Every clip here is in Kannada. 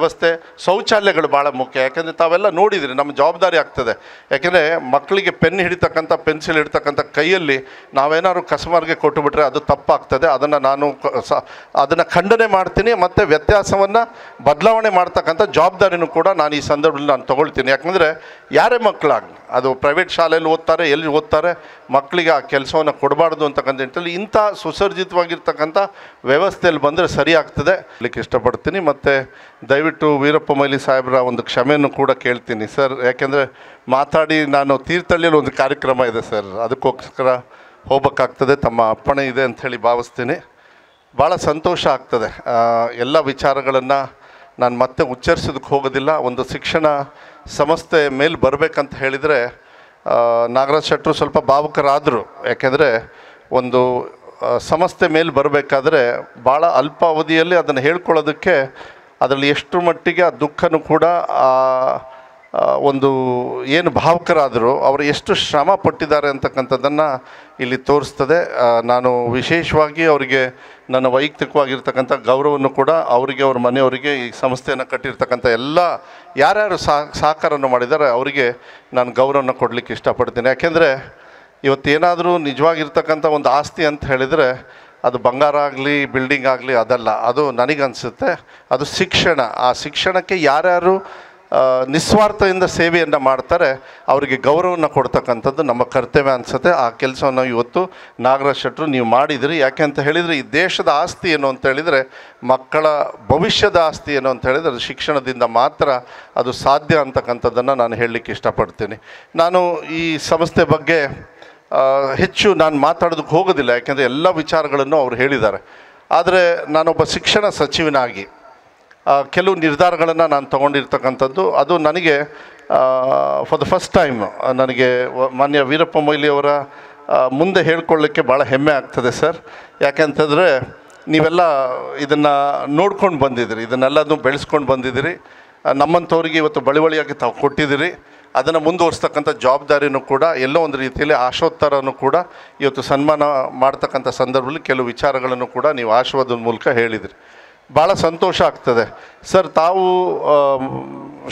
ವ್ಯವಸ್ಥೆ ಶೌಚಾಲಯಗಳು ಭಾಳ ಮುಖ್ಯ ಯಾಕೆಂದರೆ ತಾವೆಲ್ಲ ನೋಡಿದರೆ ನಮ್ಮ ಜವಾಬ್ದಾರಿ ಆಗ್ತದೆ ಯಾಕೆಂದರೆ ಮಕ್ಕಳಿಗೆ ಪೆನ್ ಹಿಡಿತಕ್ಕಂಥ ಪೆನ್ಸಿಲ್ ಹಿಡಿತಕ್ಕಂಥ ಕೈಯಲ್ಲಿ ನಾವೇನಾದ್ರು ಕಸ್ಟಮರ್ಗೆ ಕೊಟ್ಟುಬಿಟ್ರೆ ಅದು ತಪ್ಪಾಗ್ತದೆ ಅದನ್ನು ನಾನು ಅದನ್ನು ಖಂಡನೆ ಮಾಡ್ತೀನಿ ಮತ್ತು ವ್ಯತ್ಯಾಸವನ್ನು ಬದಲಾವಣೆ ಮಾಡ್ತಕ್ಕಂಥ ಜವಾಬ್ದಾರಿನೂ ಕೂಡ ನಾನು ಈ ಸಂದರ್ಭದಲ್ಲಿ ನಾನು ತೊಗೊಳ್ತೀನಿ ಯಾಕಂದರೆ ಯಾರೇ ಮಕ್ಕಳಾಗಲಿ ಅದು ಪ್ರೈವೇಟ್ ಶಾಲೆಯಲ್ಲಿ ಓದ್ತಾರೆ ಎಲ್ಲಿ ಓದ್ತಾರೆ ಮಕ್ಕಳಿಗೆ ಆ ಕೆಲಸವನ್ನು ಕೊಡಬಾರ್ದು ಅಂತಕ್ಕಂಥ ನಿಟ್ಟಿನಲ್ಲಿ ಇಂಥ ಸುಸರ್ಜಿತವಾಗಿರ್ತಕ್ಕಂಥ ವ್ಯವಸ್ಥೆಯಲ್ಲಿ ಬಂದರೆ ಸರಿ ಆಗ್ತದೆ ಇಷ್ಟಪಡ್ತೀನಿ ಮತ್ತು ದಯವಿಟ್ಟು ವೀರಪ್ಪ ಮೈಲಿ ಸಾಹೇಬ್ರ ಒಂದು ಕ್ಷಮೆಯನ್ನು ಕೂಡ ಕೇಳ್ತೀನಿ ಸರ್ ಯಾಕೆಂದರೆ ಮಾತಾಡಿ ನಾನು ತೀರ್ಥಹಳ್ಳಿಯಲ್ಲಿ ಒಂದು ಕಾರ್ಯಕ್ರಮ ಇದೆ ಸರ್ ಅದಕ್ಕೋಸ್ಕರ ಹೋಗಬೇಕಾಗ್ತದೆ ತಮ್ಮ ಅಪ್ಪಣೆ ಇದೆ ಅಂಥೇಳಿ ಭಾವಿಸ್ತೀನಿ ಭಾಳ ಸಂತೋಷ ಆಗ್ತದೆ ಎಲ್ಲ ವಿಚಾರಗಳನ್ನು ನಾನು ಮತ್ತೆ ಉಚ್ಚರಿಸೋದಕ್ಕೆ ಹೋಗೋದಿಲ್ಲ ಒಂದು ಶಿಕ್ಷಣ ಸಂಸ್ಥೆ ಮೇಲೆ ಬರಬೇಕಂತ ಹೇಳಿದರೆ ನಾಗರಾಜ್ ಶೆಟ್ಟರು ಸ್ವಲ್ಪ ಭಾವುಕರಾದರು ಯಾಕೆಂದರೆ ಒಂದು ಸಂಸ್ಥೆ ಮೇಲೆ ಬರಬೇಕಾದ್ರೆ ಭಾಳ ಅಲ್ಪಾವಧಿಯಲ್ಲಿ ಅದನ್ನು ಹೇಳ್ಕೊಳ್ಳೋದಕ್ಕೆ ಅದರಲ್ಲಿ ಎಷ್ಟು ಮಟ್ಟಿಗೆ ಆ ದುಃಖನೂ ಕೂಡ ಒಂದು ಏನು ಭಾವಕರಾದರು ಅವರು ಎಷ್ಟು ಶ್ರಮ ಪಟ್ಟಿದ್ದಾರೆ ಅಂತಕ್ಕಂಥದ್ದನ್ನು ಇಲ್ಲಿ ತೋರಿಸ್ತದೆ ನಾನು ವಿಶೇಷವಾಗಿ ಅವರಿಗೆ ನನ್ನ ವೈಯಕ್ತಿಕವಾಗಿರ್ತಕ್ಕಂಥ ಗೌರವವನ್ನು ಕೂಡ ಅವರಿಗೆ ಅವ್ರ ಮನೆಯವರಿಗೆ ಈ ಸಂಸ್ಥೆಯನ್ನು ಕಟ್ಟಿರ್ತಕ್ಕಂಥ ಎಲ್ಲ ಯಾರ್ಯಾರು ಸಹಕಾರವನ್ನು ಮಾಡಿದ್ದಾರೆ ಅವರಿಗೆ ನಾನು ಗೌರವನ ಕೊಡಲಿಕ್ಕೆ ಇಷ್ಟಪಡ್ತೀನಿ ಯಾಕೆಂದರೆ ಇವತ್ತೇನಾದರೂ ನಿಜವಾಗಿರ್ತಕ್ಕಂಥ ಒಂದು ಆಸ್ತಿ ಅಂತ ಹೇಳಿದರೆ ಅದು ಬಂಗಾರ ಆಗಲಿ ಬಿಲ್ಡಿಂಗ್ ಆಗಲಿ ಅದಲ್ಲ ಅದು ನನಗನ್ಸುತ್ತೆ ಅದು ಶಿಕ್ಷಣ ಆ ಶಿಕ್ಷಣಕ್ಕೆ ಯಾರ್ಯಾರು ನಿಸ್ವಾರ್ಥದಿಂದ ಸೇವೆಯನ್ನು ಮಾಡ್ತಾರೆ ಅವರಿಗೆ ಗೌರವನ ಕೊಡ್ತಕ್ಕಂಥದ್ದು ನಮ್ಮ ಕರ್ತವ್ಯ ಅನಿಸುತ್ತೆ ಆ ಕೆಲಸವನ್ನು ಇವತ್ತು ನಾಗರಾಜ್ ಶೆಟ್ಟರು ನೀವು ಮಾಡಿದಿರಿ ಯಾಕೆ ಅಂತ ಹೇಳಿದರೆ ಈ ದೇಶದ ಆಸ್ತಿ ಏನು ಅಂತ ಹೇಳಿದರೆ ಮಕ್ಕಳ ಭವಿಷ್ಯದ ಆಸ್ತಿ ಏನು ಅಂತ ಹೇಳಿದರೆ ಅದು ಶಿಕ್ಷಣದಿಂದ ಮಾತ್ರ ಅದು ಸಾಧ್ಯ ಅಂತಕ್ಕಂಥದ್ದನ್ನು ನಾನು ಹೇಳಲಿಕ್ಕೆ ಇಷ್ಟಪಡ್ತೀನಿ ನಾನು ಈ ಸಂಸ್ಥೆ ಬಗ್ಗೆ ಹೆಚ್ಚು ನಾನು ಮಾತಾಡೋದಕ್ಕೆ ಹೋಗೋದಿಲ್ಲ ಯಾಕೆಂದರೆ ಎಲ್ಲ ವಿಚಾರಗಳನ್ನು ಅವರು ಹೇಳಿದ್ದಾರೆ ಆದರೆ ನಾನೊಬ್ಬ ಶಿಕ್ಷಣ ಸಚಿವನಾಗಿ ಕೆಲವು ನಿರ್ಧಾರಗಳನ್ನು ನಾನು ತೊಗೊಂಡಿರ್ತಕ್ಕಂಥದ್ದು ಅದು ನನಗೆ ಫಾರ್ ದ ಫಸ್ಟ್ ಟೈಮ್ ನನಗೆ ಮಾನ್ಯ ವೀರಪ್ಪ ಮೊಯ್ಲಿಯವರ ಮುಂದೆ ಹೇಳ್ಕೊಳ್ಳೋಕ್ಕೆ ಭಾಳ ಹೆಮ್ಮೆ ಆಗ್ತದೆ ಸರ್ ಯಾಕೆಂತಂದರೆ ನೀವೆಲ್ಲ ಇದನ್ನು ನೋಡ್ಕೊಂಡು ಬಂದಿದ್ದೀರಿ ಇದನ್ನೆಲ್ಲನೂ ಬೆಳೆಸ್ಕೊಂಡು ಬಂದಿದ್ದೀರಿ ನಮ್ಮಂಥವ್ರಿಗೆ ಇವತ್ತು ಬಳಿವಳಿಯಾಗಿ ತಾವು ಕೊಟ್ಟಿದ್ದೀರಿ ಅದನ್ನು ಮುಂದುವರಿಸ್ತಕ್ಕಂಥ ಜವಾಬ್ದಾರಿನೂ ಕೂಡ ಎಲ್ಲೋ ಒಂದು ರೀತಿಯಲ್ಲಿ ಆಶೋತ್ತರನೂ ಕೂಡ ಇವತ್ತು ಸನ್ಮಾನ ಮಾಡ್ತಕ್ಕಂಥ ಸಂದರ್ಭದಲ್ಲಿ ಕೆಲವು ವಿಚಾರಗಳನ್ನು ಕೂಡ ನೀವು ಆಶೀರ್ವಾದದ ಮೂಲಕ ಹೇಳಿದಿರಿ ಭಾಳ ಸಂತೋಷ ಆಗ್ತದೆ ಸರ್ ತಾವು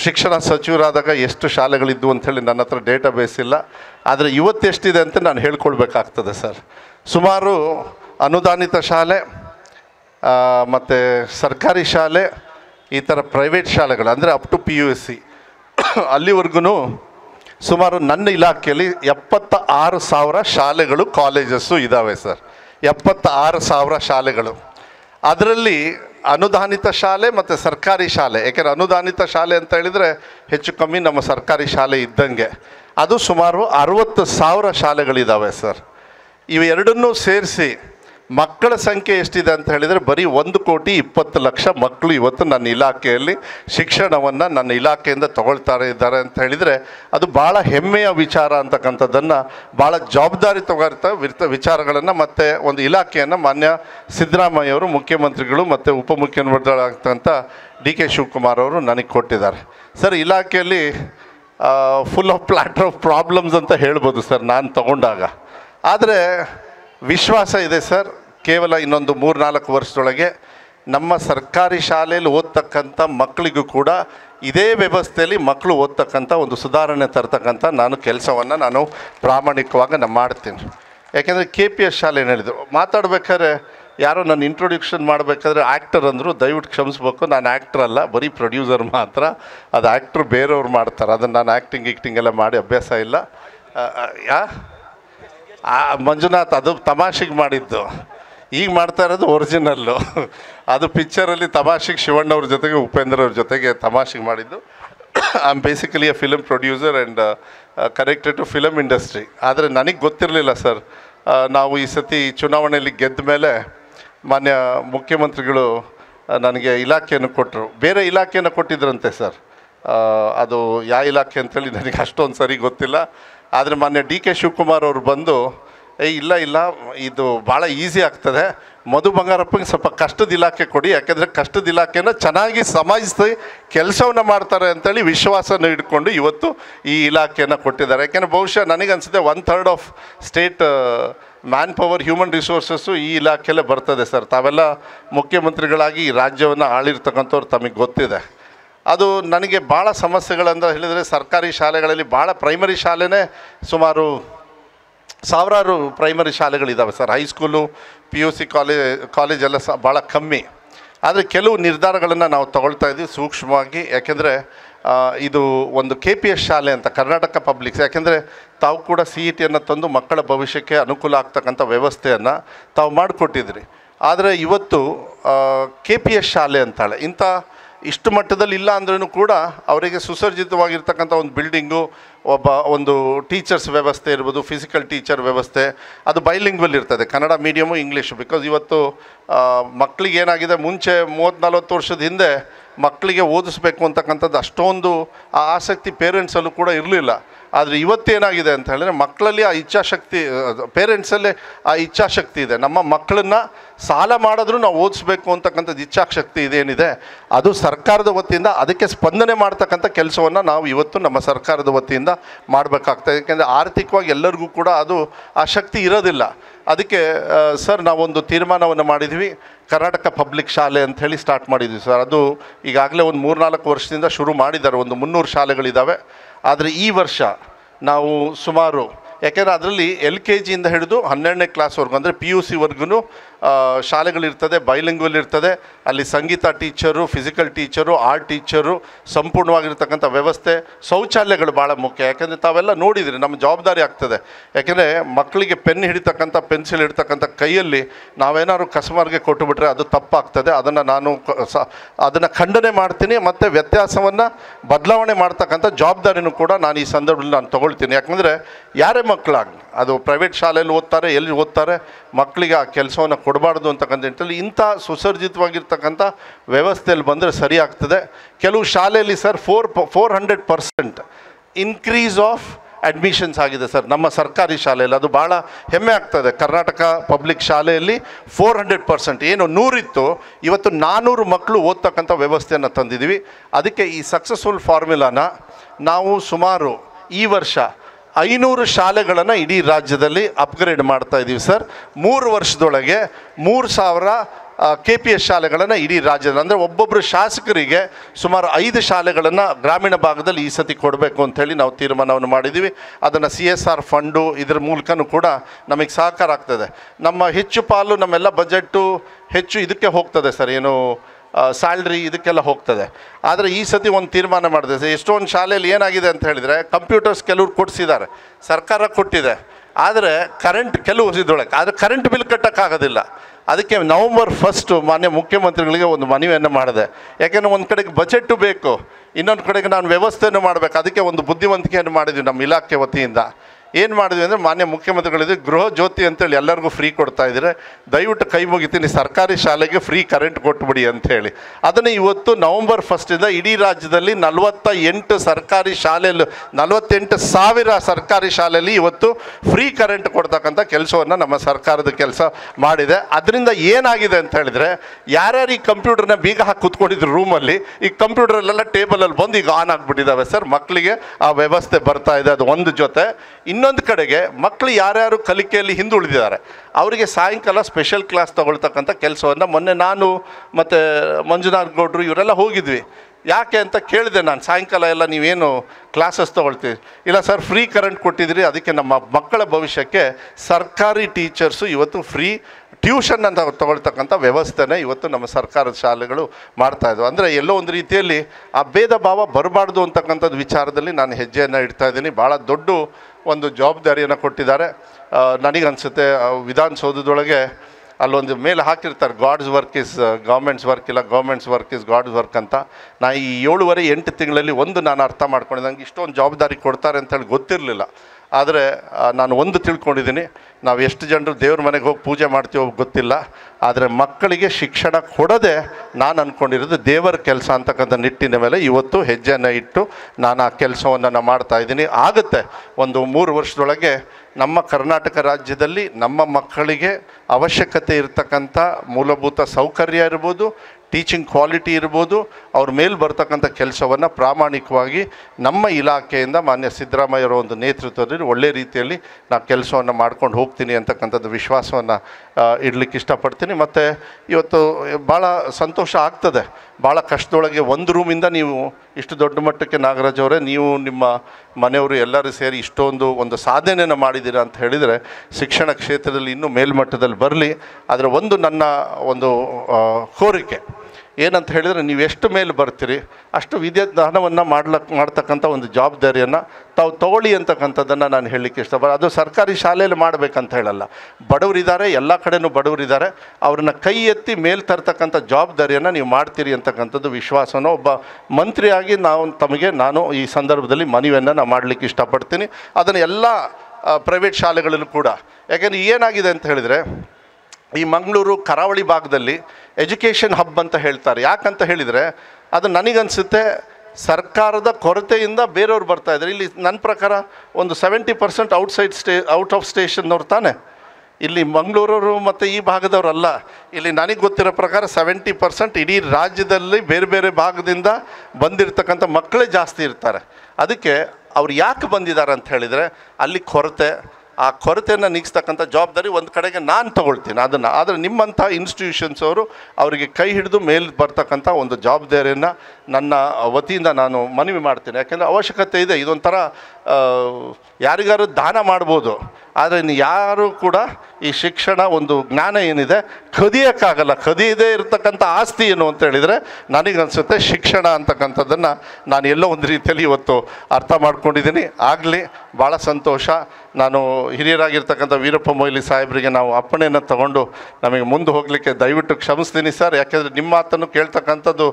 ಶಿಕ್ಷಣ ಸಚಿವರಾದಾಗ ಎಷ್ಟು ಶಾಲೆಗಳಿದ್ದು ಅಂಥೇಳಿ ನನ್ನ ಹತ್ರ ಡೇಟಾ ಬೇಸ್ ಇಲ್ಲ ಆದರೆ ಇವತ್ತೆಷ್ಟಿದೆ ಅಂತ ನಾನು ಹೇಳ್ಕೊಳ್ಬೇಕಾಗ್ತದೆ ಸರ್ ಸುಮಾರು ಅನುದಾನಿತ ಶಾಲೆ ಮತ್ತು ಸರ್ಕಾರಿ ಶಾಲೆ ಈ ಥರ ಪ್ರೈವೇಟ್ ಶಾಲೆಗಳು ಅಂದರೆ up to P U C ಸಿ ಅಲ್ಲಿವರೆಗೂ ಸುಮಾರು ನನ್ನ ಇಲಾಖೆಯಲ್ಲಿ ಎಪ್ಪತ್ತ ಆರು ಸಾವಿರ ಶಾಲೆಗಳು ಕಾಲೇಜಸ್ಸು ಇದ್ದಾವೆ ಸರ್ ಎಪ್ಪತ್ತ ಆರು ಸಾವಿರ ಶಾಲೆಗಳು ಅದರಲ್ಲಿ ಅನುದಾನಿತ ಶಾಲೆ ಮತ್ತು ಸರ್ಕಾರಿ ಶಾಲೆ ಏಕೆಂದರೆ ಅನುದಾನಿತ ಶಾಲೆ ಅಂತ ಹೇಳಿದರೆ ಹೆಚ್ಚು ಕಮ್ಮಿ ನಮ್ಮ ಸರ್ಕಾರಿ ಶಾಲೆ ಇದ್ದಂಗೆ ಅದು ಸುಮಾರು ಅರುವತ್ತು ಸಾವಿರ ಶಾಲೆಗಳಿದ್ದಾವೆ ಸರ್ ಇವೆರಡನ್ನೂ ಸೇರಿಸಿ ಮಕ್ಕಳ ಸಂಖ್ಯೆ ಎಷ್ಟಿದೆ ಅಂತ ಹೇಳಿದರೆ ಬರೀ ಒಂದು ಕೋಟಿ ಇಪ್ಪತ್ತು ಲಕ್ಷ ಮಕ್ಕಳು ಇವತ್ತು ನನ್ನ ಇಲಾಖೆಯಲ್ಲಿ ಶಿಕ್ಷಣವನ್ನು ನನ್ನ ಇಲಾಖೆಯಿಂದ ತಗೊಳ್ತಾರೆ ಇದ್ದಾರೆ ಅಂತ ಹೇಳಿದರೆ ಅದು ಭಾಳ ಹೆಮ್ಮೆಯ ವಿಚಾರ ಅಂತಕ್ಕಂಥದ್ದನ್ನು ಭಾಳ ಜವಾಬ್ದಾರಿ ತಗೋರ್ತ ವಿರ್ತ ವಿಚಾರಗಳನ್ನು ಮತ್ತು ಒಂದು ಇಲಾಖೆಯನ್ನು ಮಾನ್ಯ ಸಿದ್ದರಾಮಯ್ಯ ಅವರು ಮುಖ್ಯಮಂತ್ರಿಗಳು ಮತ್ತು ಉಪಮುಖ್ಯಮಂತ್ರಿಗಳಾಗ್ತಕ್ಕಂಥ ಡಿ ಕೆ ಶಿವಕುಮಾರ್ ಅವರು ನನಗೆ ಕೊಟ್ಟಿದ್ದಾರೆ ಸರ್ ಇಲಾಖೆಯಲ್ಲಿ full of platter of problems ಅಂತ ಹೇಳ್ಬೋದು ಸರ್ ನಾನು ತಗೊಂಡಾಗ ಆದರೆ ವಿಶ್ವಾಸ ಇದೆ ಸರ್ ಕೇವಲ ಇನ್ನೊಂದು ಮೂರು ನಾಲ್ಕು ವರ್ಷದೊಳಗೆ ನಮ್ಮ ಸರ್ಕಾರಿ ಶಾಲೆಯಲ್ಲಿ ಓದ್ತಕ್ಕಂಥ ಮಕ್ಕಳಿಗೂ ಕೂಡ ಇದೇ ವ್ಯವಸ್ಥೆಯಲ್ಲಿ ಮಕ್ಕಳು ಓದ್ತಕ್ಕಂಥ ಒಂದು ಸುಧಾರಣೆ ತರ್ತಕ್ಕಂಥ ನಾನು ಕೆಲಸವನ್ನು ನಾನು ಪ್ರಾಮಾಣಿಕವಾಗಿ ನಾನು ಮಾಡ್ತೀನಿ ಯಾಕೆಂದರೆ ಕೆ ಪಿ ಎಸ್ ಶಾಲೆ ಹೇಳಿದರು ಮಾತಾಡ್ಬೇಕಾದ್ರೆ ಯಾರೋ ನಾನು ಇಂಟ್ರೊಡ್ಯೂಕ್ಷನ್ ಮಾಡಬೇಕಾದ್ರೆ ಆ್ಯಕ್ಟರ್ ಅಂದರು ದಯವಿಟ್ಟು ಕ್ಷಮಿಸ್ಬೇಕು ನಾನು ಆ್ಯಕ್ಟರ್ ಅಲ್ಲ ಬರೀ ಪ್ರೊಡ್ಯೂಸರ್ ಮಾತ್ರ ಅದು ಆ್ಯಕ್ಟ್ರು ಬೇರೆಯವ್ರು ಮಾಡ್ತಾರೆ ಅದನ್ನು ನಾನು ಆ್ಯಕ್ಟಿಂಗ್ ಈಕ್ಟಿಂಗ್ ಎಲ್ಲ ಮಾಡಿ ಅಭ್ಯಾಸ ಇಲ್ಲ ಯಾ ಆ ಮಂಜುನಾಥ್ ಅದು ತಮಾಷೆಗೆ ಮಾಡಿದ್ದು ಈಗ ಮಾಡ್ತಾ ಇರೋದು ಒರಿಜಿನಲ್ಲು ಅದು ಪಿಕ್ಚರಲ್ಲಿ ತಮಾಷೆಗೆ ಶಿವಣ್ಣವ್ರ ಜೊತೆಗೆ ಉಪೇಂದ್ರ ಅವ್ರ ಜೊತೆಗೆ ತಮಾಷೆಗೆ ಮಾಡಿದ್ದು I am basically a film producer and connected to film industry ಆದರೆ ನನಗೆ ಗೊತ್ತಿರಲಿಲ್ಲ ಸರ್ ನಾವು ಈ ಸತಿ ಚುನಾವಣೆಯಲ್ಲಿ ಗೆದ್ದ ಮೇಲೆ ಮಾನ್ಯ ಮುಖ್ಯಮಂತ್ರಿಗಳು ನನಗೆ ಇಲಾಖೆಯನ್ನು ಕೊಟ್ಟರು ಬೇರೆ ಇಲಾಖೆಯನ್ನು ಕೊಟ್ಟಿದ್ರಂತೆ ಸರ್ ಅದು ಯಾವ ಇಲಾಖೆ ಅಂತೇಳಿ ನನಗೆ ಅಷ್ಟೊಂದು ಸರಿ ಗೊತ್ತಿಲ್ಲ ಆದರೆ ಮೊನ್ನೆ ಡಿ ಕೆ ಶಿವಕುಮಾರ್ ಅವರು ಬಂದು ಏಯ್ ಇಲ್ಲ ಇಲ್ಲ ಇದು ಭಾಳ ಈಸಿ ಆಗ್ತದೆ ಮಧು ಬಂಗಾರಪ್ಪಗೆ ಸ್ವಲ್ಪ ಕಷ್ಟದ ಇಲಾಖೆ ಕೊಡಿ ಯಾಕೆಂದರೆ ಕಷ್ಟದ ಇಲಾಖೆನ ಚೆನ್ನಾಗಿ ಸಮಾಜಿಸಿ ಕೆಲಸವನ್ನು ಮಾಡ್ತಾರೆ ಅಂತೇಳಿ ವಿಶ್ವಾಸನ ಇಟ್ಕೊಂಡು ಇವತ್ತು ಈ ಇಲಾಖೆಯನ್ನು ಕೊಟ್ಟಿದ್ದಾರೆ ಯಾಕೆಂದರೆ ಬಹುಶಃ ನನಗನ್ಸುತ್ತೆ one third of state manpower human resources ಈ ಇಲಾಖೆಯಲ್ಲೇ ಬರ್ತದೆ ಸರ್ ತಾವೆಲ್ಲ ಮುಖ್ಯಮಂತ್ರಿಗಳಾಗಿ ಈ ರಾಜ್ಯವನ್ನು ಆಳಿರ್ತಕ್ಕಂಥವ್ರು ತಮಗೆ ಗೊತ್ತಿದೆ ಅದು ನನಗೆ ಭಾಳ ಸಮಸ್ಯೆಗಳಂತ ಹೇಳಿದರೆ ಸರ್ಕಾರಿ ಶಾಲೆಗಳಲ್ಲಿ ಭಾಳ ಪ್ರೈಮರಿ ಶಾಲೆನೇ ಸುಮಾರು ಸಾವಿರಾರು ಪ್ರೈಮರಿ ಶಾಲೆಗಳಿದ್ದಾವೆ sir high school P U C college ಕಾಲೇಜೆಲ್ಲ ಸಹ ಭಾಳ ಕಮ್ಮಿ ಆದರೆ ಕೆಲವು ನಿರ್ಧಾರಗಳನ್ನು ನಾವು ತಗೊಳ್ತಾ ಇದ್ದೀವಿ ಸೂಕ್ಷ್ಮವಾಗಿ ಯಾಕೆಂದರೆ ಇದು ಒಂದು ಕೆ ಪಿ ಎಸ್ ಶಾಲೆ ಅಂತ ಕರ್ನಾಟಕ ಪಬ್ಲಿಕ್ಸ್ ಯಾಕೆಂದರೆ ತಾವು ಕೂಡ ಸಿ ಇ e ಟಿಯನ್ನು ತಂದು ಮಕ್ಕಳ ಭವಿಷ್ಯಕ್ಕೆ ಅನುಕೂಲ ಆಗ್ತಕ್ಕಂಥ ವ್ಯವಸ್ಥೆಯನ್ನು ತಾವು ಮಾಡಿಕೊಟ್ಟಿದ್ರಿ ಆದರೆ ಇವತ್ತು ಕೆ ಪಿ ಎಸ್ ಶಾಲೆ ಅಂತಾಳೆ ಇಂಥ ಇಷ್ಟು ಮಟ್ಟದಲ್ಲಿ ಇಲ್ಲ ಅಂದ್ರೂ ಕೂಡ ಅವರಿಗೆ ಸುಸರ್ಜಿತವಾಗಿರ್ತಕ್ಕಂಥ ಒಂದು ಬಿಲ್ಡಿಂಗು ಒಬ್ಬ ಒಂದು ಟೀಚರ್ಸ್ ವ್ಯವಸ್ಥೆ ಇರ್ಬೋದು ಫಿಸಿಕಲ್ ಟೀಚರ್ ವ್ಯವಸ್ಥೆ ಅದು ಬೈಲಿಂಗ್ವಲ್ ಇರ್ತದೆ ಕನ್ನಡ ಮೀಡಿಯಮು ಇಂಗ್ಲೀಷು ಬಿಕಾಸ್ ಇವತ್ತು ಮಕ್ಕಳಿಗೆ ಏನಾಗಿದೆ ಮುಂಚೆ ಮೂವತ್ತು ನಲ್ವತ್ತು ವರ್ಷದ ಹಿಂದೆ ಮಕ್ಕಳಿಗೆ ಓದಿಸ್ಬೇಕು ಅಂತಕ್ಕಂಥದ್ದು ಅಷ್ಟೊಂದು ಆ ಆಸಕ್ತಿ ಪೇರೆಂಟ್ಸಲ್ಲೂ ಕೂಡ ಇರಲಿಲ್ಲ ಆದರೆ ಇವತ್ತೇನಾಗಿದೆ ಅಂತ ಹೇಳಿದರೆ ಮಕ್ಕಳಲ್ಲಿ ಆ ಇಚ್ಛಾಶಕ್ತಿ ಪೇರೆಂಟ್ಸಲ್ಲೇ ಆ ಇಚ್ಛಾಶಕ್ತಿ ಇದೆ ನಮ್ಮ ಮಕ್ಕಳನ್ನ ಸಾಲ ಮಾಡಿದ್ರೂ ನಾವು ಓದಿಸ್ಬೇಕು ಅಂತಕ್ಕಂಥದ್ದು ಇಚ್ಛಾಶಕ್ತಿ ಇದೇನಿದೆ ಅದು ಸರ್ಕಾರದ ವತಿಯಿಂದ ಅದಕ್ಕೆ ಸ್ಪಂದನೆ ಮಾಡ್ತಕ್ಕಂಥ ಕೆಲಸವನ್ನು ನಾವು ಇವತ್ತು ನಮ್ಮ ಸರ್ಕಾರದ ವತಿಯಿಂದ ಮಾಡಬೇಕಾಗ್ತದೆ ಯಾಕೆಂದರೆ ಆರ್ಥಿಕವಾಗಿ ಎಲ್ಲರಿಗೂ ಕೂಡ ಅದು ಆ ಶಕ್ತಿ ಇರೋದಿಲ್ಲ ಅದಕ್ಕೆ ಸರ್ ನಾವೊಂದು ತೀರ್ಮಾನವನ್ನು ಮಾಡಿದ್ವಿ ಕರ್ನಾಟಕ ಪಬ್ಲಿಕ್ ಶಾಲೆ ಅಂಥೇಳಿ ಸ್ಟಾರ್ಟ್ ಮಾಡಿದ್ವಿ ಸರ್ ಅದು ಈಗಾಗಲೇ ಒಂದು ಮೂರ್ನಾಲ್ಕು ವರ್ಷದಿಂದ ಶುರು ಮಾಡಿದ್ದಾರೆ ಒಂದು ಮುನ್ನೂರು ಶಾಲೆಗಳಿದ್ದಾವೆ ಆದರೆ ಈ ವರ್ಷ ನಾವು ಸುಮಾರು ಯಾಕೆಂದರೆ ಅದರಲ್ಲಿ ಎಲ್ ಕೆ ಜಿಯಿಂದ ಹಿಡಿದು ಹನ್ನೆರಡನೇ ಕ್ಲಾಸ್ವರೆಗೂ ಅಂದರೆ ಪಿ ಯು ಸಿವರೆಗೂ ಶಾಲೆಗಳಿರ್ತದೆ ಬೈಲಿಂಗ್ವಲ್ ಇರ್ತದೆ ಅಲ್ಲಿ ಸಂಗೀತ teacher physical teacher art teacher ಸಂಪೂರ್ಣವಾಗಿರ್ತಕ್ಕಂಥ ವ್ಯವಸ್ಥೆ ಶೌಚಾಲಯಗಳು ಭಾಳ ಮುಖ್ಯ ಯಾಕೆಂದರೆ ತಾವೆಲ್ಲ ನೋಡಿದ್ರಿ ನಮ್ಮ ಜವಾಬ್ದಾರಿ ಆಗ್ತದೆ ಯಾಕೆಂದರೆ ಮಕ್ಕಳಿಗೆ ಪೆನ್ ಹಿಡಿತಕ್ಕಂಥ ಪೆನ್ಸಿಲ್ ಇಡ್ತಕ್ಕಂಥ ಕೈಯಲ್ಲಿ ನಾವೇನಾದ್ರು ಕಸ್ಟಮರ್ಗೆ ಕೊಟ್ಟುಬಿಟ್ರೆ ಅದು ತಪ್ಪಾಗ್ತದೆ ಅದನ್ನು ನಾನು ಸ ಅದನ್ನು ಖಂಡನೆ ಮಾಡ್ತೀನಿ ಮತ್ತು ವ್ಯತ್ಯಾಸವನ್ನು ಬದಲಾವಣೆ ಮಾಡ್ತಕ್ಕಂಥ ಜವಾಬ್ದಾರಿನೂ ಕೂಡ ನಾನು ಈ ಸಂದರ್ಭದಲ್ಲಿ ನಾನು ತೊಗೊಳ್ತೀನಿ ಯಾಕಂದರೆ ಯಾರೇ ಮಕ್ಕಳಾಗಲಿ ಅದು ಪ್ರೈವೇಟ್ ಶಾಲೆಯಲ್ಲಿ ಓದ್ತಾರೆ ಎಲ್ಲಿ ಓದ್ತಾರೆ ಮಕ್ಕಳಿಗೆ ಆ ಕೆಲಸವನ್ನು ಕೊಡಬಾರ್ದು ಅಂತಕ್ಕಂಥ ನಿಟ್ಟಲ್ಲಿ ಇಂಥ ಸುಸರ್ಜಿತವಾಗಿರ್ತಕ್ಕಂಥ ವ್ಯವಸ್ಥೆಯಲ್ಲಿ ಬಂದರೆ ಸರಿ ಆಗ್ತದೆ ಕೆಲವು ಶಾಲೆಯಲ್ಲಿ sir four four hundred percent increase of admissions ಆಗಿದೆ ಸರ್ ನಮ್ಮ ಸರ್ಕಾರಿ ಶಾಲೆಯಲ್ಲಿ ಅದು ಭಾಳ ಹೆಮ್ಮೆ ಆಗ್ತದೆ ಕರ್ನಾಟಕ ಪಬ್ಲಿಕ್ ಶಾಲೆಯಲ್ಲಿ ಫೋರ್ ಹಂಡ್ರೆಡ್ ಪರ್ಸೆಂಟ್ ಏನು ನೂರಿತ್ತು ಇವತ್ತು ನಾನ್ನೂರು ಮಕ್ಕಳು ಓದ್ತಕ್ಕಂಥ ವ್ಯವಸ್ಥೆಯನ್ನು ತಂದಿದ್ದೀವಿ ಅದಕ್ಕೆ ಈ ಸಕ್ಸಸ್ಫುಲ್ ಫಾರ್ಮುಲಾನ ನಾವು ಸುಮಾರು ಈ ವರ್ಷ ಐನೂರು ಶಾಲೆಗಳನ್ನು ಇಡೀ ರಾಜ್ಯದಲ್ಲಿ ಅಪ್ಗ್ರೇಡ್ ಮಾಡ್ತಾ ಇದ್ದೀವಿ ಸರ್ ಮೂರು ವರ್ಷದೊಳಗೆ ಮೂರು ಸಾವಿರ ಕೆ ಪಿ ಎಸ್ ಶಾಲೆಗಳನ್ನು ಇಡೀ ರಾಜ್ಯದಲ್ಲಿ ಅಂದರೆ ಒಬ್ಬೊಬ್ಬರು ಶಾಸಕರಿಗೆ ಸುಮಾರು ಐದು ಶಾಲೆಗಳನ್ನು ಗ್ರಾಮೀಣ ಭಾಗದಲ್ಲಿ ಈ ಸತಿ ಕೊಡಬೇಕು ಅಂಥೇಳಿ ನಾವು ತೀರ್ಮಾನವನ್ನು ಮಾಡಿದ್ದೀವಿ ಅದನ್ನು ಸಿ ಎಸ್ ಆರ್ ಫಂಡು ಇದ್ರ ಮೂಲಕನೂ ಕೂಡ ನಮಗೆ ಸಹಕಾರ ಆಗ್ತದೆ ನಮ್ಮ ಹೆಚ್ಚು ಪಾಲು ನಮ್ಮೆಲ್ಲ ಬಜೆಟ್ಟು ಹೆಚ್ಚು ಇದಕ್ಕೆ ಹೋಗ್ತದೆ ಸರ್ ಏನು ಸ್ಯಾಲ್ರಿ ಇದಕ್ಕೆಲ್ಲ ಹೋಗ್ತದೆ ಆದರೆ ಈ ಸತಿ ಒಂದು ತೀರ್ಮಾನ ಮಾಡಿದೆ ಎಷ್ಟೊಂದು ಶಾಲೆಯಲ್ಲಿ ಏನಾಗಿದೆ ಅಂತ ಹೇಳಿದರೆ ಕಂಪ್ಯೂಟರ್ಸ್ ಕೆಲವ್ರು ಕೊಡಿಸಿದ್ದಾರೆ ಸರ್ಕಾರ ಕೊಟ್ಟಿದೆ ಆದರೆ ಕರೆಂಟ್ ಕೆಲವು ಇದ್ರೊಳಗೆ ಆದರೆ ಕರೆಂಟ್ ಬಿಲ್ ಕಟ್ಟೋಕ್ಕಾಗೋದಿಲ್ಲ ಅದಕ್ಕೆ ನವಂಬರ್ ಫಸ್ಟು ಮಾನ್ಯ ಮುಖ್ಯಮಂತ್ರಿಗಳಿಗೆ ಒಂದು ಮನವಿಯನ್ನು ಮಾಡಿದೆ ಯಾಕೆಂದರೆ ಒಂದು ಕಡೆಗೆ ಬಜೆಟ್ಟು ಬೇಕು ಇನ್ನೊಂದು ಕಡೆಗೆ ನಾನು ವ್ಯವಸ್ಥೆಯನ್ನು ಮಾಡಬೇಕು ಅದಕ್ಕೆ ಒಂದು ಬುದ್ಧಿವಂತಿಕೆಯನ್ನು ಮಾಡಿದ್ವಿ ನಮ್ಮ ಇಲಾಖೆ ವತಿಯಿಂದ ಏನು ಮಾಡಿದ್ವಿ ಅಂದರೆ ಮಾನ್ಯ ಮುಖ್ಯಮಂತ್ರಿಗಳಿದ್ದು ಗೃಹ ಜ್ಯೋತಿ ಅಂತೇಳಿ ಎಲ್ಲರಿಗೂ ಫ್ರೀ ಕೊಡ್ತಾ ಇದ್ದರೆ ದಯವಿಟ್ಟು ಕೈ ಮುಗಿತೀನಿ ಸರ್ಕಾರಿ ಶಾಲೆಗೆ ಫ್ರೀ ಕರೆಂಟ್ ಕೊಟ್ಬಿಡಿ ಅಂಥೇಳಿ ಅದನ್ನು ಇವತ್ತು ನವಂಬರ್ ಫಸ್ಟಿಂದ ಇಡೀ ರಾಜ್ಯದಲ್ಲಿ ನಲವತ್ತ ಎಂಟು ಸರ್ಕಾರಿ ಶಾಲೆಯಲ್ಲಿ ನಲವತ್ತೆಂಟು ಸಾವಿರ ಸರ್ಕಾರಿ ಶಾಲೆಯಲ್ಲಿ ಇವತ್ತು ಫ್ರೀ ಕರೆಂಟ್ ಕೊಡ್ತಕ್ಕಂಥ ಕೆಲಸವನ್ನು ನಮ್ಮ ಸರ್ಕಾರದ ಕೆಲಸ ಮಾಡಿದೆ ಅದರಿಂದ ಏನಾಗಿದೆ ಅಂತ ಹೇಳಿದರೆ ಯಾರ್ಯಾರು ಈ ಕಂಪ್ಯೂಟರ್ನ ಬೀಗ ಹಾಕಿ ಕೂತ್ಕೊಂಡಿದ್ರು ರೂಮಲ್ಲಿ ಈ ಕಂಪ್ಯೂಟರಲ್ಲೆಲ್ಲ ಟೇಬಲಲ್ಲಿ ಬಂದು ಈಗ ಆನ್ ಆಗಿಬಿಟ್ಟಿದ್ದಾವೆ ಸರ್ ಮಕ್ಕಳಿಗೆ ಆ ವ್ಯವಸ್ಥೆ ಬರ್ತಾ ಇದೆ ಅದು ಒಂದು ಜೊತೆ ಇನ್ನೊಂದು ಕಡೆಗೆ ಮಕ್ಕಳು ಯಾರ್ಯಾರು ಕಲಿಕೆಯಲ್ಲಿ ಹಿಂದುಳಿದಿದ್ದಾರೆ ಅವರಿಗೆ ಸಾಯಂಕಾಲ ಸ್ಪೆಷಲ್ ಕ್ಲಾಸ್ ತಗೊಳ್ತಕ್ಕಂಥ ಕೆಲಸವನ್ನು ಮೊನ್ನೆ ನಾನು ಮತ್ತು ಮಂಜುನಾಥ್ ಗೌಡ್ರು ಇವರೆಲ್ಲ ಹೋಗಿದ್ವಿ ಯಾಕೆ ಅಂತ ಕೇಳಿದೆ ನಾನು ಸಾಯಂಕಾಲ ಎಲ್ಲ ನೀವೇನು ಕ್ಲಾಸಸ್ ತೊಗೊಳ್ತೀವಿ ಇಲ್ಲ ಸರ್ ಫ್ರೀ ಕರೆಂಟ್ ಕೊಟ್ಟಿದ್ದೀರಿ ಅದಕ್ಕೆ ನಮ್ಮ ಮಕ್ಕಳ ಭವಿಷ್ಯಕ್ಕೆ ಸರ್ಕಾರಿ ಟೀಚರ್ಸು ಇವತ್ತು ಫ್ರೀ ಟ್ಯೂಷನ್ ಅಂತ ತೊಗೊಳ್ತಕ್ಕಂಥ ವ್ಯವಸ್ಥೆನೇ ಇವತ್ತು ನಮ್ಮ ಸರ್ಕಾರದ ಶಾಲೆಗಳು ಮಾಡ್ತಾಯಿದ್ವು ಅಂದರೆ ಎಲ್ಲೋ ಒಂದು ರೀತಿಯಲ್ಲಿ ಆ ಭೇದ ಭಾವ ಬರಬಾರ್ದು ಅಂತಕ್ಕಂಥದ್ದು ವಿಚಾರದಲ್ಲಿ ನಾನು ಹೆಜ್ಜೆಯನ್ನು ಇಡ್ತಾ ಇದ್ದೀನಿ ಭಾಳ ದೊಡ್ಡ ಒಂದು ಜವಾಬ್ದಾರಿಯನ್ನು ಕೊಟ್ಟಿದ್ದಾರೆ ನನಗನ್ಸುತ್ತೆ ವಿಧಾನಸೌಧದೊಳಗೆ ಅಲ್ಲೊಂದು ಮೇಲೆ ಹಾಕಿರ್ತಾರೆ God's work is government's work ಇಲ್ಲ government's work is God's work ಅಂತ ನಾ ಈ ಏಳುವರೆ ಎಂಟು ತಿಂಗಳಲ್ಲಿ ಒಂದು ನಾನು ಅರ್ಥ ಮಾಡ್ಕೊಂಡೆ ನನಗೆ ಇಷ್ಟೊಂದು ಜವಾಬ್ದಾರಿ ಕೊಡ್ತಾರೆ ಅಂತೇಳಿ ಗೊತ್ತಿರಲಿಲ್ಲ ಆದರೆ ನಾನು ಒಂದು ತಿಳ್ಕೊಂಡಿದ್ದೀನಿ ನಾವು ಎಷ್ಟು ಜನರು ದೇವ್ರ ಮನೆಗೆ ಹೋಗಿ ಪೂಜೆ ಮಾಡ್ತೀವೋ ಗೊತ್ತಿಲ್ಲ ಆದರೆ ಮಕ್ಕಳಿಗೆ ಶಿಕ್ಷಣ ಕೊಡದೆ ನಾನು ಅಂದ್ಕೊಂಡಿರೋದು ದೇವರ ಕೆಲಸ ಅಂತಕ್ಕಂಥ ನಿಟ್ಟಿನ ಮೇಲೆ ಇವತ್ತು ಹೆಜ್ಜೆಯನ್ನು ಇಟ್ಟು ನಾನು ಆ ಕೆಲಸವನ್ನು ನಾನು ಇದ್ದೀನಿ ಆಗುತ್ತೆ ಒಂದು ಮೂರು ವರ್ಷದೊಳಗೆ ನಮ್ಮ ಕರ್ನಾಟಕ ರಾಜ್ಯದಲ್ಲಿ ನಮ್ಮ ಮಕ್ಕಳಿಗೆ ಅವಶ್ಯಕತೆ ಇರತಕ್ಕಂಥ ಮೂಲಭೂತ ಸೌಕರ್ಯ ಇರ್ಬೋದು ಟೀಚಿಂಗ್ ಕ್ವಾಲಿಟಿ ಇರ್ಬೋದು ಅವ್ರ ಮೇಲೆ ಬರ್ತಕ್ಕಂಥ ಕೆಲಸವನ್ನು ಪ್ರಾಮಾಣಿಕವಾಗಿ ನಮ್ಮ ಇಲಾಖೆಯಿಂದ ಮಾನ್ಯ ಸಿದ್ದರಾಮಯ್ಯರ ಒಂದು ನೇತೃತ್ವದಲ್ಲಿ ಒಳ್ಳೆ ರೀತಿಯಲ್ಲಿ ನಾ ಕೆಲಸವನ್ನು ಮಾಡ್ಕೊಂಡು ಹೋಗ್ತೀನಿ ಅಂತಕ್ಕಂಥದ್ದು ವಿಶ್ವಾಸವನ್ನು ಇಡಲಿಕ್ಕೆ ಇಷ್ಟಪಡ್ತೀನಿ ಮತ್ತು ಇವತ್ತು ಭಾಳ ಸಂತೋಷ ಆಗ್ತದೆ ಭಾಳ ಕಷ್ಟದೊಳಗೆ ಒಂದು ರೂಮಿಂದ ನೀವು ಇಷ್ಟು ದೊಡ್ಡ ಮಟ್ಟಕ್ಕೆ ನಾಗರಾಜ್ ಅವರೇ ನೀವು ನಿಮ್ಮ ಮನೆಯವರು ಎಲ್ಲರೂ ಸೇರಿ ಇಷ್ಟೊಂದು ಒಂದು ಸಾಧನೆಯನ್ನು ಮಾಡಿದ್ದೀರಾ ಅಂತ ಹೇಳಿದರೆ ಶಿಕ್ಷಣ ಕ್ಷೇತ್ರದಲ್ಲಿ ಇನ್ನೂ ಮೇಲ್ಮಟ್ಟದಲ್ಲಿ ಬರಲಿ ಅದರ ಒಂದು ನನ್ನ ಒಂದು ಕೋರಿಕೆ ಏನಂತ ಹೇಳಿದರೆ ನೀವು ಎಷ್ಟು ಮೇಲೆ ಬರ್ತೀರಿ ಅಷ್ಟು ವಿದ್ಯೆ ದಾನವನ್ನು ಮಾಡ್ಲಕ್ಕೆ ಮಾಡ್ತಕ್ಕಂಥ ಒಂದು ಜವಾಬ್ದಾರಿಯನ್ನು ತಾವು ತಗೊಳ್ಳಿ ಅಂತಕ್ಕಂಥದ್ದನ್ನು ನಾನು ಹೇಳಲಿಕ್ಕೆ ಇಷ್ಟಪಡ ಅದು ಸರ್ಕಾರಿ ಶಾಲೆಯಲ್ಲಿ ಮಾಡಬೇಕಂತ ಹೇಳಲ್ಲ ಬಡವರಿದ್ದಾರೆ ಎಲ್ಲ ಕಡೆಯೂ ಬಡವರಿದ್ದಾರೆ ಅವ್ರನ್ನ ಕೈ ಎತ್ತಿ ಮೇಲೆ ತರ್ತಕ್ಕಂಥ ಜವಾಬ್ದಾರಿಯನ್ನು ನೀವು ಮಾಡ್ತೀರಿ ಅಂತಕ್ಕಂಥದ್ದು ವಿಶ್ವಾಸನೋ ಒಬ್ಬ ಮಂತ್ರಿಯಾಗಿ ನಾವು ತಮಗೆ ನಾನು ಈ ಸಂದರ್ಭದಲ್ಲಿ ಮನವಿಯನ್ನು ನಾನು ಮಾಡಲಿಕ್ಕೆ ಇಷ್ಟಪಡ್ತೀನಿ ಅದನ್ನು ಎಲ್ಲ ಪ್ರೈವೇಟ್ ಶಾಲೆಗಳಲ್ಲೂ ಕೂಡ ಯಾಕೆಂದರೆ ಏನಾಗಿದೆ ಅಂತ ಹೇಳಿದರೆ ಈ ಮಂಗಳೂರು ಕರಾವಳಿ ಭಾಗದಲ್ಲಿ ಎಜುಕೇಷನ್ ಹಬ್ ಅಂತ ಹೇಳ್ತಾರೆ ಯಾಕಂತ ಹೇಳಿದರೆ ಅದು ನನಗನ್ಸುತ್ತೆ ಸರ್ಕಾರದ ಕೊರತೆಯಿಂದ ಬೇರೆಯವ್ರು ಇದ್ದಾರೆ ಇಲ್ಲಿ ನನ್ನ ಪ್ರಕಾರ ಒಂದು seventy percent outside stay out of ಸ್ಟೇಷನ್ನವ್ರು ತಾನೆ ಇಲ್ಲಿ ಮಂಗಳೂರವರು ಮತ್ತು ಈ ಭಾಗದವರಲ್ಲ ಇಲ್ಲಿ ನನಗೆ ಗೊತ್ತಿರೋ ಪ್ರಕಾರ ಸೆವೆಂಟಿ ಪರ್ಸೆಂಟ್ ಇಡೀ ರಾಜ್ಯದಲ್ಲಿ ಬೇರೆ ಬೇರೆ ಭಾಗದಿಂದ ಬಂದಿರತಕ್ಕಂಥ ಮಕ್ಕಳೇ ಜಾಸ್ತಿ ಇರ್ತಾರೆ ಅದಕ್ಕೆ ಅವ್ರು ಯಾಕೆ ಬಂದಿದ್ದಾರೆ ಅಂತ ಹೇಳಿದರೆ ಅಲ್ಲಿ ಕೊರತೆ ಆ ಕೊರತೆಯನ್ನು ನೀಗಿಸ್ತಕ್ಕಂಥ ಜವಾಬ್ದಾರಿ ಒಂದು ಕಡೆಗೆ ನಾನು ತಗೊಳ್ತೀನಿ ಅದನ್ನು ಆದರೆ ನಿಮ್ಮಂಥ ಇನ್ಸ್ಟಿಟ್ಯೂಷನ್ಸ್ ಅವರು ಅವರಿಗೆ ಕೈ ಹಿಡಿದು ಮೇಲೆ ಬರ್ತಕ್ಕಂಥ ಒಂದು ಜವಾಬ್ದಾರಿಯನ್ನು ನನ್ನ ವತಿಯಿಂದ ನಾನು ಮನವಿ ಮಾಡ್ತೀನಿ ಯಾಕೆಂದರೆ ಅವಶ್ಯಕತೆ ಇದೆ ಇದೊಂಥರ ಯಾರಿಗಾರು ದಾನ ಮಾಡ್ಬೋದು ಆದರೆ ಇನ್ನು ಯಾರು ಕೂಡ ಈ ಶಿಕ್ಷಣ ಒಂದು ಜ್ಞಾನ ಏನಿದೆ ಕದಿಯೋಕ್ಕಾಗಲ್ಲ ಕದಿಯದೇ ಇರತಕ್ಕಂಥ ಆಸ್ತಿ ಏನು ಅಂತ ಹೇಳಿದರೆ ನನಗನ್ಸುತ್ತೆ ಶಿಕ್ಷಣ ಅಂತಕ್ಕಂಥದ್ದನ್ನು ನಾನು ಎಲ್ಲೋ ಒಂದು ರೀತಿಯಲ್ಲಿ ಇವತ್ತು ಅರ್ಥ ಮಾಡ್ಕೊಂಡಿದ್ದೀನಿ ಆಗಲಿ ಭಾಳ ಸಂತೋಷ ನಾನು ಹಿರಿಯರಾಗಿರ್ತಕ್ಕಂಥ ವೀರಪ್ಪ ಮೊಯ್ಲಿ ಸಾಹೇಬರಿಗೆ ನಾವು ಅಪ್ಪಣೆಯನ್ನು ತಗೊಂಡು ನಮಗೆ ಮುಂದೆ ಹೋಗಲಿಕ್ಕೆ ದಯವಿಟ್ಟು ಕ್ಷಮಿಸ್ತೀನಿ ಸರ್ ಯಾಕೆಂದರೆ ನಿಮ್ಮ ಮಾತನ್ನು ಕೇಳ್ತಕ್ಕಂಥದ್ದು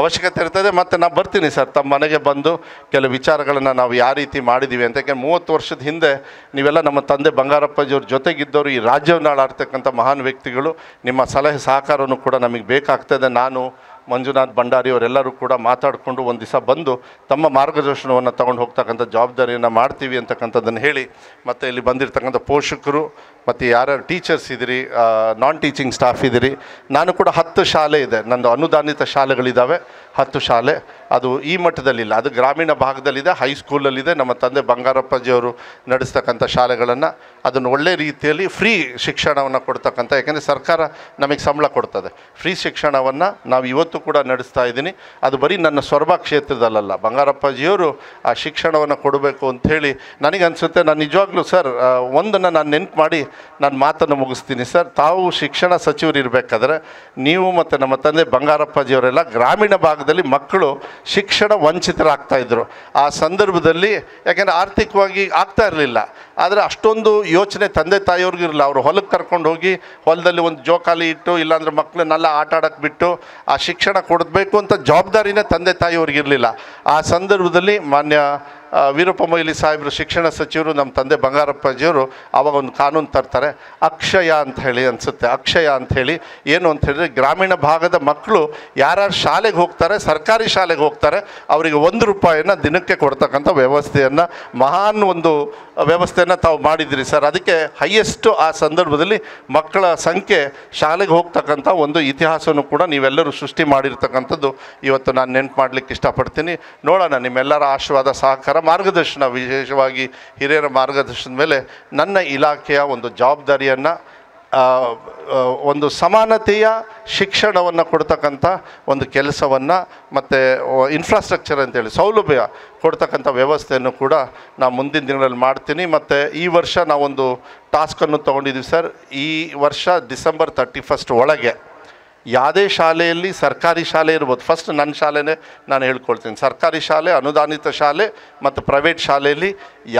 ಅವಶ್ಯಕತೆ ಇರ್ತದೆ ಮತ್ತು ನಾನು ಬರ್ತೀನಿ ಸರ್ ತಮ್ಮ ಮನೆಗೆ ಬಂದು ಕೆಲವು ವಿಚಾರಗಳನ್ನು ನಾವು ಯಾವ ರೀತಿ ಮಾಡಿದ್ದೀವಿ ಅಂತ ಮೂವತ್ತು ವರ್ಷದ ಹಿಂದೆ ನೀವೆಲ್ಲ ನಮ್ಮ ತಂದೆ ಬಂಗಾರಪ್ಪಜಿಯವ್ರ ಜೊತೆಗಿದ್ದವರು ಈ ರಾಜ್ಯವನ್ನು ಆಡ್ತಕ್ಕಂಥ ಮಹಾನ್ ವ್ಯಕ್ತಿಗಳು ನಿಮ್ಮ ಸಲಹೆ ಸಹಕಾರವನ್ನು ಕೂಡ ನಮಗೆ ಬೇಕಾಗ್ತದೆ ನಾನು ಮಂಜುನಾಥ್ ಭಂಡಾರಿ ಅವರೆಲ್ಲರೂ ಕೂಡ ಮಾತಾಡಿಕೊಂಡು ಒಂದು ದಿವಸ ಬಂದು ತಮ್ಮ ಮಾರ್ಗದರ್ಶನವನ್ನು ತಗೊಂಡು ಹೋಗ್ತಕ್ಕಂಥ ಜವಾಬ್ದಾರಿಯನ್ನು ಮಾಡ್ತೀವಿ ಅಂತಕ್ಕಂಥದ್ದನ್ನು ಹೇಳಿ ಮತ್ತು ಇಲ್ಲಿ ಬಂದಿರತಕ್ಕಂಥ ಪೋಷಕರು ಮತ್ತು ಯಾರ್ಯಾರು ಟೀಚರ್ಸ್ ಇದ್ದೀರಿ ನಾನ್ ಟೀಚಿಂಗ್ ಸ್ಟಾಫ್ ಇದ್ದೀರಿ ನಾನು ಕೂಡ ಹತ್ತು ಶಾಲೆ ಇದೆ ನಂದು ಅನುದಾನಿತ ಶಾಲೆಗಳಿದ್ದಾವೆ ಹತ್ತು ಶಾಲೆ ಅದು ಈ ಮಟ್ಟದಲ್ಲಿಲ್ಲ ಅದು ಗ್ರಾಮೀಣ ಭಾಗದಲ್ಲಿದೆ ಹೈಸ್ಕೂಲಲ್ಲಿದೆ ನಮ್ಮ ತಂದೆ ಬಂಗಾರಪ್ಪಜಿಯವರು ನಡೆಸ್ತಕ್ಕಂಥ ಶಾಲೆಗಳನ್ನು ಅದನ್ನು ಒಳ್ಳೆ ರೀತಿಯಲ್ಲಿ ಫ್ರೀ ಶಿಕ್ಷಣವನ್ನು ಕೊಡ್ತಕ್ಕಂಥ ಯಾಕೆಂದರೆ ಸರ್ಕಾರ ನಮಗೆ ಸಂಬಳ ಕೊಡ್ತದೆ ಫ್ರೀ ಶಿಕ್ಷಣವನ್ನು ನಾವು ಇವತ್ತು ಕೂಡ ನಡೆಸ್ತಾ ಇದ್ದೀನಿ ಅದು ಬರೀ ನನ್ನ ಸ್ವರ್ಭ ಕ್ಷೇತ್ರದಲ್ಲ ಬಂಗಾರಪ್ಪಾಜಿಯವರು ಆ ಶಿಕ್ಷಣವನ್ನು ಕೊಡಬೇಕು ಅಂಥೇಳಿ ನನಗನ್ಸುತ್ತೆ ನಾನು ನಿಜವಾಗ್ಲೂ ಸರ್ ಒಂದನ್ನು ನಾನು ನೆನ್ಪು ಮಾಡಿ ನಾನು ಮಾತನ್ನು ಮುಗಿಸ್ತೀನಿ ಸರ್ ತಾವು ಶಿಕ್ಷಣ ಸಚಿವರು ಇರಬೇಕಾದ್ರೆ ನೀವು ಮತ್ತು ನಮ್ಮ ತಂದೆ ಬಂಗಾರಪ್ಪಾಜಿಯವರೆಲ್ಲ ಗ್ರಾಮೀಣ ಭಾಗದಲ್ಲಿ ಮಕ್ಕಳು ಶಿಕ್ಷಣ ವಂಚಿತರಾಗ್ತಾ ಇದ್ದರು ಆ ಸಂದರ್ಭದಲ್ಲಿ ಯಾಕೆಂದರೆ ಆರ್ಥಿಕವಾಗಿ ಆಗ್ತಾ ಇರಲಿಲ್ಲ ಆದರೆ ಅಷ್ಟೊಂದು ಯೋಚನೆ ತಂದೆ ಇರಲಿಲ್ಲ ಅವರು ಹೊಲಕ್ಕೆ ಕರ್ಕೊಂಡು ಹೋಗಿ ಹೊಲದಲ್ಲಿ ಒಂದು ಜೋಕಾಲಿ ಇಟ್ಟು ಇಲ್ಲಾಂದ್ರೆ ಮಕ್ಕಳನ್ನೆಲ್ಲ ಆಟ ಆಡೋಕ್ಕೆ ಬಿಟ್ಟು ಆ ಶಿಕ್ಷಣ ಶಿಕ್ಷಣ ಕೊಡಬೇಕು ಅಂತ ಜವಾಬ್ದಾರಿನೇ ತಂದೆ ತಾಯಿಯವ್ರಿಗಿರಲಿಲ್ಲ ಆ ಸಂದರ್ಭದಲ್ಲಿ ಮಾನ್ಯ ವೀರಪ್ಪ ಮೊಯ್ಲಿ ಸಾಹೇಬರು ಶಿಕ್ಷಣ ಸಚಿವರು ನಮ್ಮ ತಂದೆ ಬಂಗಾರಪ್ಪಜಿಯವರು ಅವಾಗ ಒಂದು ಕಾನೂನು ತರ್ತಾರೆ ಅಕ್ಷಯ ಅಂತ ಹೇಳಿ ಅನಿಸುತ್ತೆ ಅಕ್ಷಯ ಅಂಥೇಳಿ ಏನು ಅಂತ ಹೇಳಿದ್ರೆ ಗ್ರಾಮೀಣ ಭಾಗದ ಮಕ್ಕಳು ಯಾರ್ಯಾರು ಶಾಲೆಗೆ ಹೋಗ್ತಾರೆ ಸರ್ಕಾರಿ ಶಾಲೆಗೆ ಹೋಗ್ತಾರೆ ಅವರಿಗೆ ಒಂದು ರೂಪಾಯಿಯನ್ನು ದಿನಕ್ಕೆ ಕೊಡ್ತಕ್ಕಂಥ ವ್ಯವಸ್ಥೆಯನ್ನು ಮಹಾನ್ ಒಂದು ವ್ಯವಸ್ಥೆಯನ್ನು ತಾವು ಮಾಡಿದಿರಿ ಸರ್ ಅದಕ್ಕೆ ಹೈಯೆಸ್ಟು ಆ ಸಂದರ್ಭದಲ್ಲಿ ಮಕ್ಕಳ ಸಂಖ್ಯೆ ಶಾಲೆಗೆ ಹೋಗ್ತಕ್ಕಂಥ ಒಂದು ಇತಿಹಾಸವನ್ನು ಕೂಡ ನೀವೆಲ್ಲರೂ ಸೃಷ್ಟಿ ಮಾಡಿರ್ತಕ್ಕಂಥದ್ದು ಇವತ್ತು ನಾನು ನೆನಪು ಮಾಡಲಿಕ್ಕೆ ಇಷ್ಟಪಡ್ತೀನಿ ನೋಡೋಣ ನಿಮ್ಮೆಲ್ಲರ ಆಶೀರ್ವಾದ ಸಹಕಾರ ಮಾರ್ಗದರ್ಶನ ವಿಶೇಷವಾಗಿ ಹಿರಿಯರ ಮಾರ್ಗದರ್ಶನದ ಮೇಲೆ ನನ್ನ ಇಲಾಖೆಯ ಒಂದು ಜವಾಬ್ದಾರಿಯನ್ನು ಒಂದು ಸಮಾನತೆಯ ಶಿಕ್ಷಣವನ್ನು ಕೊಡ್ತಕ್ಕಂಥ ಒಂದು ಕೆಲಸವನ್ನು ಮತ್ತು ಇನ್ಫ್ರಾಸ್ಟ್ರಕ್ಚರ್ ಅಂತೇಳಿ ಸೌಲಭ್ಯ ಕೊಡ್ತಕ್ಕಂಥ ವ್ಯವಸ್ಥೆಯನ್ನು ಕೂಡ ನಾವು ಮುಂದಿನ ದಿನಗಳಲ್ಲಿ ಮಾಡ್ತೀನಿ ಮತ್ತು ಈ ವರ್ಷ ನಾವೊಂದು ಟಾಸ್ಕನ್ನು ತೊಗೊಂಡಿದ್ದೀವಿ ಸರ್ ಈ ವರ್ಷ ಡಿಸೆಂಬರ್ ತರ್ಟಿ ಫಸ್ಟ್ ಒಳಗೆ ಯಾವುದೇ ಶಾಲೆಯಲ್ಲಿ ಸರ್ಕಾರಿ ಶಾಲೆ ಇರ್ಬೋದು ಫಸ್ಟ್ ನನ್ನ ಶಾಲೆನೇ ನಾನು ಹೇಳ್ಕೊಳ್ತೀನಿ ಸರ್ಕಾರಿ ಶಾಲೆ ಅನುದಾನಿತ ಶಾಲೆ ಮತ್ತು ಪ್ರೈವೇಟ್ ಶಾಲೆಯಲ್ಲಿ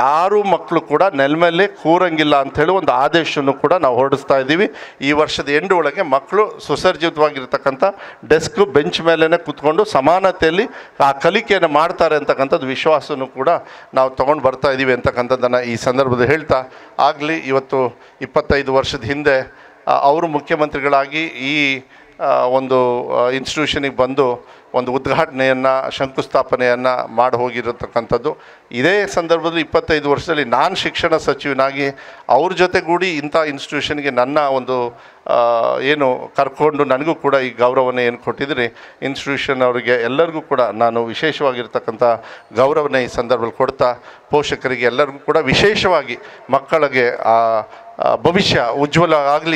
ಯಾರೂ ಮಕ್ಕಳು ಕೂಡ ನೆಲಮೇಲೆ ಕೂರಂಗಿಲ್ಲ ಅಂಥೇಳಿ ಒಂದು ಆದೇಶವನ್ನು ಕೂಡ ನಾವು ಹೊರಡಿಸ್ತಾ ಇದ್ದೀವಿ ಈ ವರ್ಷದ ಎಂಡು ಒಳಗೆ ಮಕ್ಕಳು ಸುಸರ್ಜಿತವಾಗಿರ್ತಕ್ಕಂಥ ಡೆಸ್ಕ್ ಬೆಂಚ್ ಮೇಲೇ ಕೂತ್ಕೊಂಡು ಸಮಾನತೆಯಲ್ಲಿ ಆ ಕಲಿಕೆಯನ್ನು ಮಾಡ್ತಾರೆ ಅಂತಕ್ಕಂಥದ್ದು ವಿಶ್ವಾಸನೂ ಕೂಡ ನಾವು ತೊಗೊಂಡು ಬರ್ತಾ ಇದ್ದೀವಿ ಅಂತಕ್ಕಂಥದ್ದನ್ನು ಈ ಸಂದರ್ಭದಲ್ಲಿ ಹೇಳ್ತಾ ಆಗಲಿ ಇವತ್ತು ಇಪ್ಪತ್ತೈದು ವರ್ಷದ ಹಿಂದೆ ಅವರು ಮುಖ್ಯಮಂತ್ರಿಗಳಾಗಿ ಈ ಒಂದು ಇನ್ಸ್ಟಿಟ್ಯೂಷನಿಗೆ ಬಂದು ಒಂದು ಉದ್ಘಾಟನೆಯನ್ನು ಶಂಕುಸ್ಥಾಪನೆಯನ್ನು ಮಾಡಿ ಹೋಗಿರತಕ್ಕಂಥದ್ದು ಇದೇ ಸಂದರ್ಭದಲ್ಲಿ ಇಪ್ಪತ್ತೈದು ವರ್ಷದಲ್ಲಿ ನಾನು ಶಿಕ್ಷಣ ಸಚಿವನಾಗಿ ಅವ್ರ ಜೊತೆಗೂಡಿ ಇಂಥ ಇನ್ಸ್ಟಿಟ್ಯೂಷನ್ಗೆ ನನ್ನ ಒಂದು ಏನು ಕರ್ಕೊಂಡು ನನಗೂ ಕೂಡ ಈ ಗೌರವನ ಏನು ಕೊಟ್ಟಿದ್ರಿ ಇನ್ಸ್ಟಿಟ್ಯೂಷನ್ ಅವರಿಗೆ ಎಲ್ಲರಿಗೂ ಕೂಡ ನಾನು ವಿಶೇಷವಾಗಿರ್ತಕ್ಕಂಥ ಗೌರವನ ಈ ಸಂದರ್ಭದಲ್ಲಿ ಕೊಡ್ತಾ ಪೋಷಕರಿಗೆ ಎಲ್ಲರಿಗೂ ಕೂಡ ವಿಶೇಷವಾಗಿ ಮಕ್ಕಳಿಗೆ ಭವಿಷ್ಯ ಉಜ್ವಲ ಆಗಲಿ